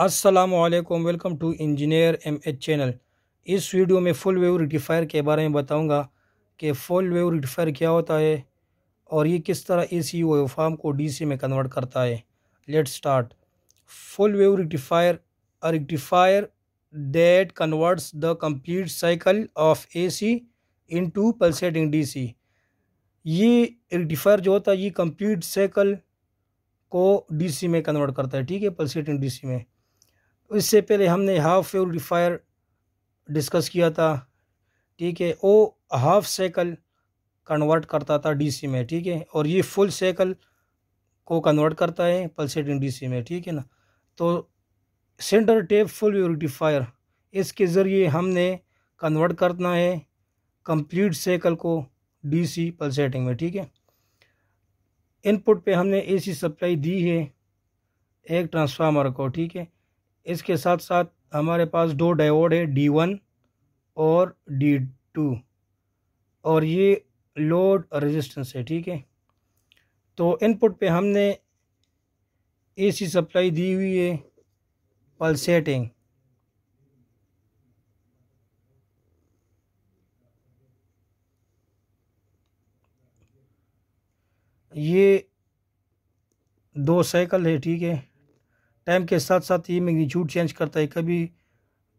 Aslam welcome to engineer M H channel इस video में full wave rectifier के बारे में बताऊंगा कि फुल वेव रेक्टिफायर क्या होता है और ये किस तरह ए सी वेवफार्म को डी सी में कन्वर्ट करता है let start full wave rectifier a rectifier that converts the complete cycle of A C into pulsating D C ये रेक्टिफायर जो होता है ये कंप्लीट साइकिल को डी सी में कन्वर्ट करता है ठीक है पल्सेटिंग डी सी में इससे पहले हमने हाफ प्योरीफायर डिस्कस किया था ठीक है वो हाफ साइकिल कन्वर्ट करता था डीसी में ठीक है और ये फुल साइकिल को कन्वर्ट करता है पल्सेटिंग डीसी में ठीक है ना तो सेंटर टेप फुल प्योरीफायर इसके ज़रिए हमने कन्वर्ट करना है कंप्लीट साइकिल को डीसी पल्सेटिंग में ठीक है इनपुट पे हमने एसी सप्लाई दी है एक ट्रांसफार्मर को ठीक है इसके साथ साथ हमारे पास दो डायोड है डी वन और डी टू और ये लोड रेजिस्टेंस है ठीक है तो इनपुट पे हमने एसी सप्लाई दी हुई है पल्सेटिंग ये दो साइकिल है ठीक है टाइम के साथ साथ ये मैग्नीट्यूड चेंज करता है कभी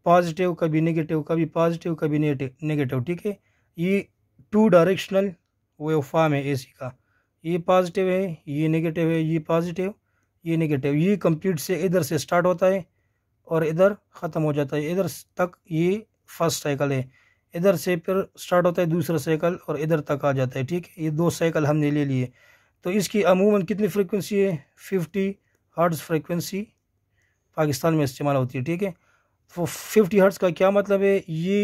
पॉजिटिव कभी नेगेटिव कभी पॉजिटिव कभी नेगेटिव ठीक है ये टू डायरेक्शनल वे फॉर्म है एसी का ये पॉजिटिव है ये नेगेटिव है ये पॉजिटिव ये नेगेटिव ये कंप्लीट से इधर से स्टार्ट होता है और इधर ख़त्म हो जाता है इधर तक ये फर्स्ट साइकिल है इधर से फिर स्टार्ट होता है दूसरा साइकिल और इधर तक आ जाता है ठीक है ये दो साइकिल हमने ले लिए तो इसकी अमूमन कितनी फ्रीक्वेंसी है फिफ्टी हर्ट्ज़ फ्रीक्वेंसी पाकिस्तान में इस्तेमाल होती है ठीक है तो फिफ्टी हर्ट्स का क्या मतलब है ये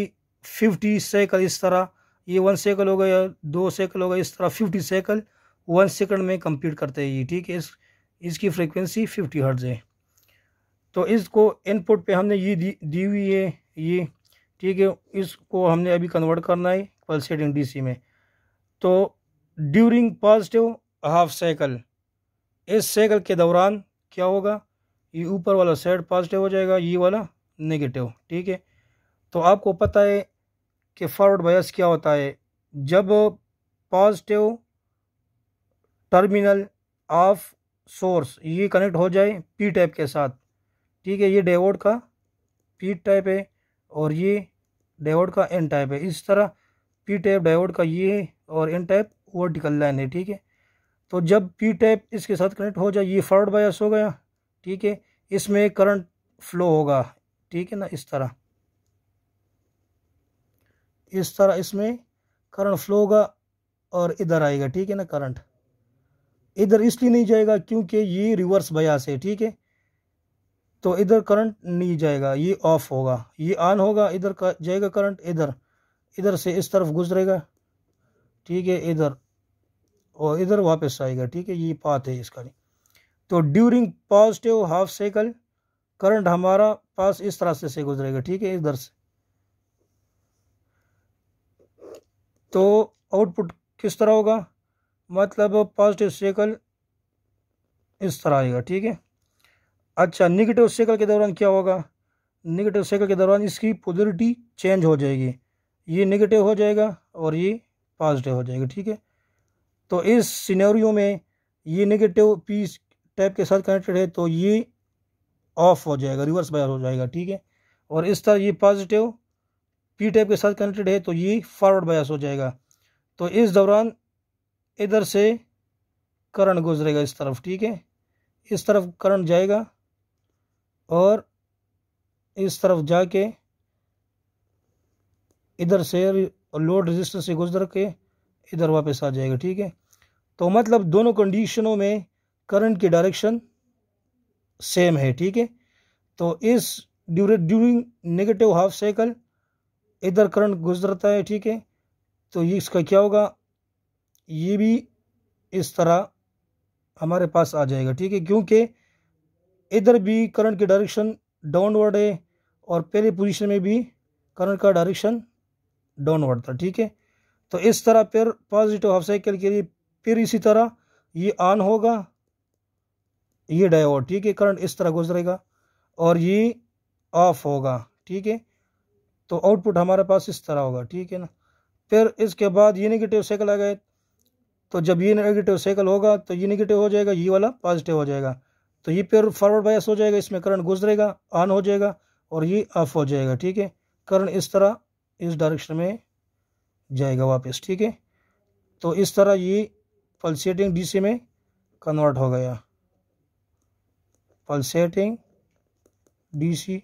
फिफ्टी साइकिल इस तरह ये वन साइकिल होगा या दो साइकिल होगा इस तरह फिफ्टी साइकिल वन सेकंड में कंप्लीट करते हैं ये ठीक है इस इसकी फ्रीक्वेंसी फिफ्टी हर्ट्ज़ है तो इसको इनपुट पे हमने ये दी, हुई है ये ठीक है इसको हमने अभी कन्वर्ट करना है पल्सेटिंग डी में तो ड्यूरिंग पॉजिटिव हाफ साइकिल इस साइकिल के दौरान क्या होगा ये ऊपर वाला साइड पॉजिटिव हो जाएगा ये वाला नेगेटिव ठीक है तो आपको पता है कि फॉरवर्ड बायस क्या होता है जब पॉजिटिव टर्मिनल ऑफ सोर्स ये कनेक्ट हो जाए पी टाइप के साथ ठीक है ये डेवोड का पी टाइप है और ये डेवोड का एन टाइप है इस तरह पी टाइप डेवोड का ये है और एन टाइप वर्टिकल लाइन है ठीक है तो जब पी टाइप इसके साथ कनेक्ट हो जाए ये फॉरवर्ड बायस हो गया ठीक है इसमें करंट फ्लो होगा ठीक है ना इस तरह इस तरह इसमें करंट फ्लो होगा और इधर आएगा ठीक है ना करंट इधर इसलिए नहीं जाएगा क्योंकि ये रिवर्स बयास है ठीक है तो इधर करंट नहीं जाएगा ये ऑफ होगा ये ऑन होगा इधर का जाएगा करंट इधर इधर से इस तरफ गुजरेगा ठीक है इधर और इधर वापस आएगा ठीक है ये पाथ है इसका नहीं तो during positive half cycle current हमारा पास इस तरह से से गुजरेगा ठीक है इधर से तो आउटपुट किस तरह होगा मतलब पॉजिटिव साइकिल इस तरह आएगा ठीक है अच्छा निगेटिव साइकिल के दौरान क्या होगा निगेटिव साइकिल के दौरान इसकी पॉजिटिविटी चेंज हो जाएगी ये निगेटिव हो जाएगा और ये पॉजिटिव हो जाएगा ठीक है तो इस सिनेरियो में ये नेगेटिव पीस टैप के साथ कनेक्टेड है तो ये ऑफ हो जाएगा रिवर्स बायस हो जाएगा ठीक है और इस तरह ये पॉजिटिव पी टैप के साथ कनेक्टेड है तो ये फॉरवर्ड बायस हो जाएगा तो इस दौरान इधर से करंट गुजरेगा इस तरफ ठीक है इस तरफ करंट जाएगा और इस तरफ जाके इधर से लोड रजिस्टर से गुजर के इधर वापस आ जाएगा ठीक है तो मतलब दोनों कंडीशनों में करंट की डायरेक्शन सेम है ठीक है तो इस ड्यूरे ड्यूरिंग नेगेटिव हाफ साइकिल इधर करंट गुजरता है ठीक है तो ये इसका क्या होगा ये भी इस तरह हमारे पास आ जाएगा ठीक है क्योंकि इधर भी करंट की डायरेक्शन डाउनवर्ड है और पहले पोजीशन में भी करंट का डायरेक्शन डाउनवर्ड था ठीक है तो इस तरह फिर पॉजिटिव हाफ साइकिल के लिए फिर इसी तरह ये ऑन होगा ये डायोड ठीक है करंट इस तरह गुजरेगा और ये ऑफ होगा ठीक है तो आउटपुट हमारे पास इस तरह होगा ठीक है ना फिर इसके बाद ये निगेटिव साइकिल आ गए तो जब ये नेगेटिव साइकिल होगा तो ये निगेटिव हो जाएगा ये वाला पॉजिटिव हो जाएगा तो ये फिर फॉरवर्ड बायस हो जाएगा इसमें करंट गुजरेगा ऑन हो जाएगा और ये ऑफ हो जाएगा ठीक है करंट इस तरह इस डायरेक्शन में जाएगा वापस ठीक है तो इस तरह ये पल्सेटिंग डीसी में कन्वर्ट हो गया pulsating DC